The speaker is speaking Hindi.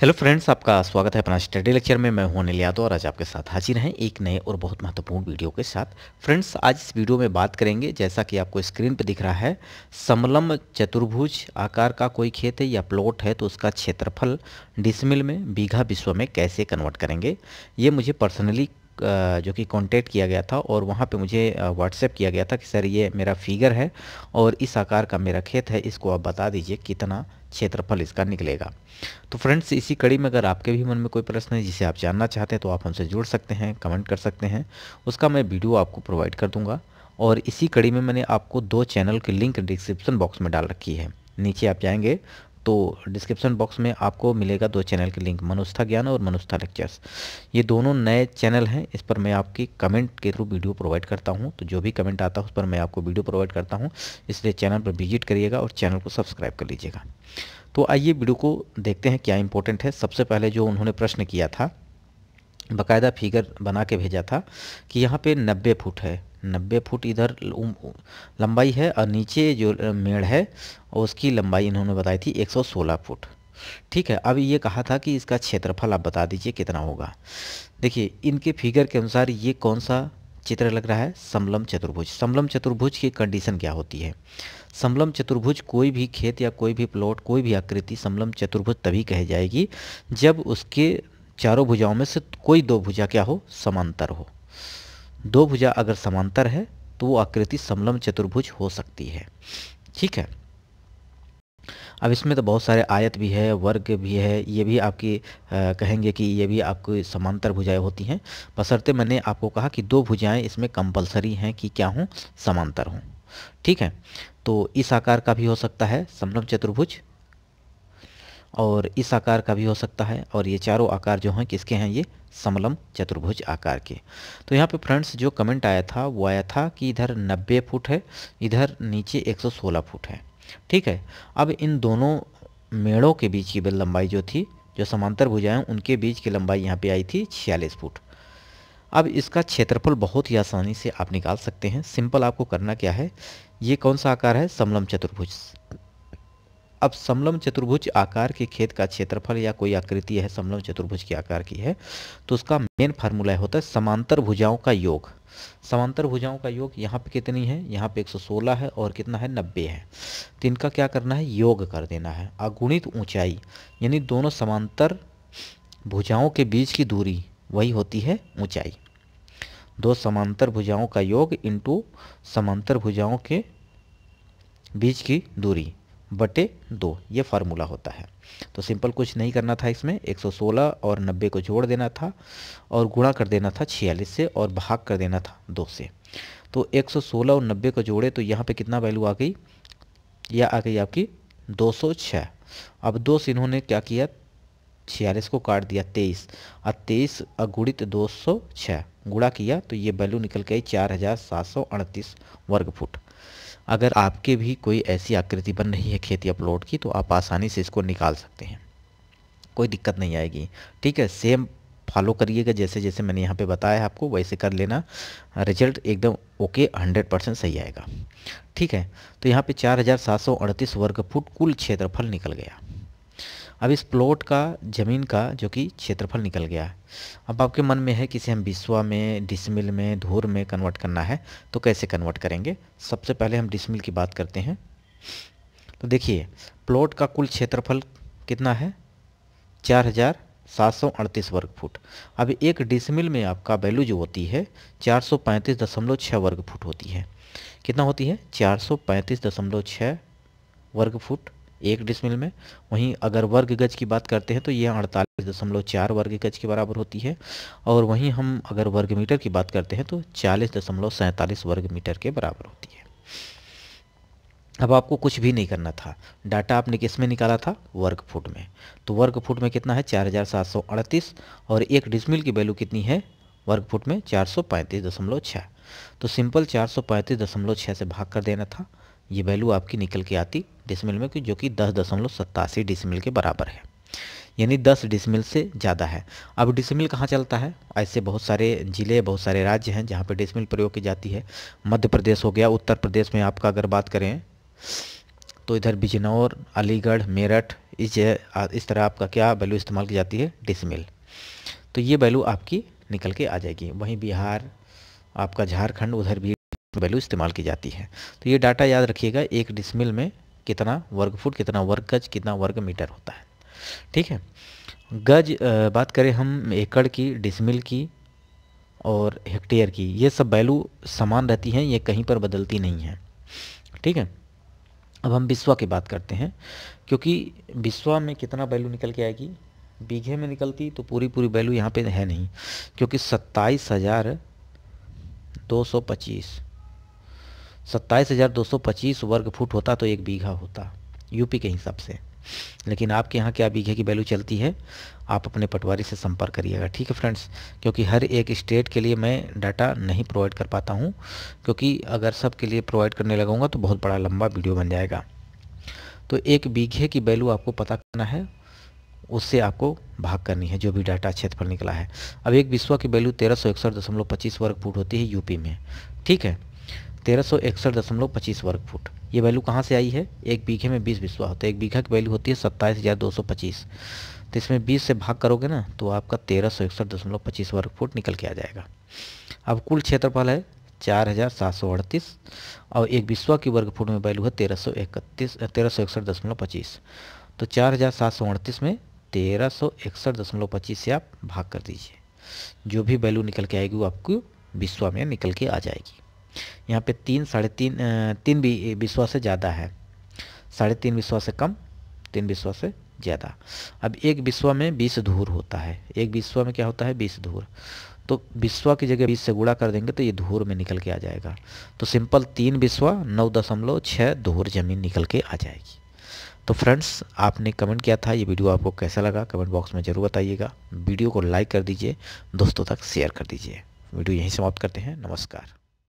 हेलो फ्रेंड्स आपका स्वागत है अपना स्टडी लेक्चर में मैं होने लिया तो और आज आपके साथ हाजिर हैं एक नए और बहुत महत्वपूर्ण वीडियो के साथ फ्रेंड्स आज इस वीडियो में बात करेंगे जैसा कि आपको स्क्रीन पर दिख रहा है समलम चतुर्भुज आकार का कोई खेत है या प्लॉट है तो उसका क्षेत्रफल डिसमिल में बीघा विश्व में कैसे कन्वर्ट करेंगे ये मुझे पर्सनली जो कि कांटेक्ट किया गया था और वहाँ पे मुझे व्हाट्सएप किया गया था कि सर ये मेरा फिगर है और इस आकार का मेरा खेत है इसको आप बता दीजिए कितना क्षेत्रफल इसका निकलेगा तो फ्रेंड्स इसी कड़ी में अगर आपके भी मन में कोई प्रश्न है जिसे आप जानना चाहते हैं तो आप हमसे जुड़ सकते हैं कमेंट कर सकते हैं उसका मैं वीडियो आपको प्रोवाइड कर दूंगा और इसी कड़ी में मैंने आपको दो चैनल की लिंक डिस्क्रिप्शन बॉक्स में डाल रखी है नीचे आप जाएंगे तो डिस्क्रिप्शन बॉक्स में आपको मिलेगा दो चैनल के लिंक मनुस्था ज्ञान और मनुस्था लेक्चर्स ये दोनों नए चैनल हैं इस पर मैं आपकी कमेंट के थ्रू वीडियो प्रोवाइड करता हूँ तो जो भी कमेंट आता है उस पर मैं आपको वीडियो प्रोवाइड करता हूँ इसलिए चैनल पर विजिट करिएगा और चैनल को सब्सक्राइब कर लीजिएगा तो आइए वीडियो को देखते हैं क्या इंपॉर्टेंट है सबसे पहले जो उन्होंने प्रश्न किया था बाकायदा फिगर बना के भेजा था कि यहाँ पे 90 फुट है नब्बे फुट इधर लंबाई है और नीचे जो मेड़ है उसकी लंबाई इन्होंने बताई थी 116 फुट ठीक है अब ये कहा था कि इसका क्षेत्रफल आप बता दीजिए कितना होगा देखिए इनके फिगर के अनुसार ये कौन सा चित्र लग रहा है समलम चतुर्भुज समलम चतुर्भुज की कंडीशन क्या होती है समलम चतुर्भुज कोई भी खेत या कोई भी प्लॉट कोई भी आकृति समलम चतुर्भुज तभी कही जाएगी जब उसके चारों भुजाओं में से कोई दो भुजा क्या हो समांतर हो दो भुजा अगर समांतर है तो वो आकृति समलम चतुर्भुज हो सकती है ठीक है अब इसमें तो बहुत सारे आयत भी है वर्ग भी है ये भी आपकी आ, कहेंगे कि ये भी आपको समांतर भुजाएं होती हैं बसरते मैंने आपको कहा कि दो भुजाएं इसमें कंपलसरी हैं कि क्या हों समांतर हों ठीक है तो इस आकार का भी हो सकता है समलम चतुर्भुज और इस आकार का भी हो सकता है और ये चारों आकार जो हैं किसके हैं ये समलम चतुर्भुज आकार के तो यहाँ पे फ्रेंड्स जो कमेंट आया था वो आया था कि इधर 90 फुट है इधर नीचे 116 फुट है ठीक है अब इन दोनों मेड़ों के बीच की लंबाई जो थी जो समांतर भुजाएं उनके बीच की लंबाई यहाँ पे आई थी छियालीस फुट अब इसका क्षेत्रफल बहुत ही आसानी से आप निकाल सकते हैं सिंपल आपको करना क्या है ये कौन सा आकार है समलम चतुर्भुज अब समलम चतुर्भुज आकार के खेत का क्षेत्रफल या कोई आकृति है समलम चतुर्भुज के आकार की है तो उसका मेन फार्मूला होता है समांतर भुजाओं का योग समांतर भुजाओं का योग यहाँ पे कितनी है यहाँ पे 116 है और कितना है 90 है तो इनका क्या करना है योग कर देना है अगुणित ऊंचाई यानी दोनों समांतर भुजाओं के बीच की दूरी वही होती है ऊंचाई दो समांतर भुजाओं का योग इंटू समांतर भुजाओं के बीच की दूरी बटे दो ये फार्मूला होता है तो सिंपल कुछ नहीं करना था इसमें 116 और 90 को जोड़ देना था और गुणा कर देना था छियालीस से और भाग कर देना था दो से तो 116 और 90 को जोड़े तो यहाँ पे कितना वैल्यू आ गई या आ गई आपकी 206 अब दो से इन्होंने क्या किया छियालीस को काट दिया तेईस और तेईस अगुणित दो सौ छः गुणा किया तो ये वैल्यू निकल गई चार हज़ार सात सौ अड़तीस वर्ग फुट अगर आपके भी कोई ऐसी आकृति बन रही है खेती अपलोड की तो आप आसानी से इसको निकाल सकते हैं कोई दिक्कत नहीं आएगी ठीक है सेम फॉलो करिएगा जैसे जैसे मैंने यहाँ पे बताया आपको वैसे कर लेना रिजल्ट एकदम ओके हंड्रेड परसेंट सही आएगा ठीक है तो यहाँ पे चार हज़ार सात सौ अड़तीस वर्ग फुट कुल क्षेत्रफल निकल गया अब इस प्लॉट का ज़मीन का जो कि क्षेत्रफल निकल गया है अब आपके मन में है कि इसे हम बिस्वा में डिसमिल में धूर में कन्वर्ट करना है तो कैसे कन्वर्ट करेंगे सबसे पहले हम डिसमिल की बात करते हैं तो देखिए प्लॉट का कुल क्षेत्रफल कितना है चार हज़ार सात सौ अड़तीस वर्ग फुट अब एक डिसमिल में आपका वैल्यू जो होती है चार सौ पैंतीस दशमलव छः वर्ग फुट होती है कितना होती है चार सौ पैंतीस दशमलव छः वर्ग फुट एक डिसमिल में वहीं अगर वर्ग गज की बात करते हैं तो यह अड़तालीस दशमलव चार वर्ग गज के बराबर होती है और वहीं हम अगर वर्ग मीटर की बात करते हैं तो चालीस दशमलव सैंतालीस वर्ग मीटर के बराबर होती है अब आपको कुछ भी नहीं करना था डाटा आपने किस में निकाला था वर्ग फुट में तो वर्ग फुट में कितना है चार हज़ार सात सौ अड़तीस और एक डिसमिल की वैल्यू कितनी है वर्ग फुट में चार सौ पैंतीस दशमलव छः तो सिंपल चार सौ पैंतीस दशमलव छः से भाग कर देना था ये वैल्यू आपकी निकल के आती डिसमिल में जो कि दस दशमलव सत्तासी डिसमिल के बराबर है यानी दस डिसमिल से ज़्यादा है अब डिसमिल कहाँ चलता है ऐसे बहुत सारे ज़िले बहुत सारे राज्य हैं जहाँ पर डिसमिल प्रयोग की जाती है मध्य प्रदेश हो गया उत्तर प्रदेश में आपका अगर बात करें तो इधर बिजनौर अलीगढ़ मेरठ इस इस तरह आपका क्या वैल्यू इस्तेमाल की जाती है डिसमिल तो ये वैल्यू आपकी निकल के आ जाएगी वहीं बिहार आपका झारखंड उधर भी वैल्यू इस्तेमाल की जाती है तो ये डाटा याद रखिएगा एक डिसमिल में कितना वर्ग फुट कितना वर्ग गज कितना वर्ग मीटर होता है ठीक है गज बात करें हम एकड़ की डिसमिल की और हेक्टेयर की ये सब वैल्यू समान रहती हैं ये कहीं पर बदलती नहीं है ठीक है अब हम बिस्वा की बात करते हैं क्योंकि बिस्वा में कितना वैल्यू निकल के आएगी बीघे में निकलती तो पूरी पूरी वैल्यू यहाँ पे है नहीं क्योंकि सत्ताईस हज़ार दो सौ पच्चीस सत्ताईस हज़ार दो सौ पच्चीस वर्ग फुट होता तो एक बीघा होता यूपी के हिसाब से लेकिन आपके यहाँ क्या बीघे की वैल्यू चलती है आप अपने पटवारी से संपर्क करिएगा ठीक है फ्रेंड्स क्योंकि हर एक स्टेट के लिए मैं डाटा नहीं प्रोवाइड कर पाता हूँ क्योंकि अगर सब के लिए प्रोवाइड करने लगूँगा तो बहुत बड़ा लंबा वीडियो बन जाएगा तो एक बीघे की वैल्यू आपको पता करना है उससे आपको भाग करनी है जो भी डाटा पर निकला है अब एक विश्वा की वैल्यू तेरह वर्ग फुट होती है यूपी में ठीक है तेरह वर्ग फुट ये वैल्यू कहाँ से आई है एक बीघे में बीस बिस्वा होता है एक बीघा की वैल्यू होती है सत्ताईस हज़ार दो सौ पच्चीस तो इसमें बीस से भाग करोगे ना तो आपका तेरह सौ इकसठ दशमलव पच्चीस वर्ग फुट निकल के आ जाएगा अब कुल क्षेत्रफल है चार हज़ार सात सौ अड़तीस और एक बिस्वा की वर्ग फुट में वैल्यू है तेरह सौ इकतीस तेरह सौ इकसठ दशमलव पच्चीस तो चार हज़ार सात सौ अड़तीस में तेरह सौ इकसठ दशमलव पच्चीस से आप भाग कर दीजिए जो भी वैल्यू निकल के आएगी वो आपको बिस्वा में निकल के आ जाएगी यहाँ पे तीन साढ़े तीन तीन भी विश्वास से ज़्यादा है साढ़े तीन विश्वास से कम तीन विश्वास से ज़्यादा अब एक विश्व में बीस धूर होता है एक विश्व में क्या होता है बीस धूर तो विश्व की जगह बीस से गुड़ा कर देंगे तो ये धूर में निकल के आ जाएगा तो सिंपल तीन विश्व नौ दशमलव छः धूर जमीन निकल के आ जाएगी तो फ्रेंड्स आपने कमेंट किया था ये वीडियो आपको कैसा लगा कमेंट बॉक्स में ज़रूर बताइएगा वीडियो को लाइक कर दीजिए दोस्तों तक शेयर कर दीजिए वीडियो यहीं समाप्त करते हैं नमस्कार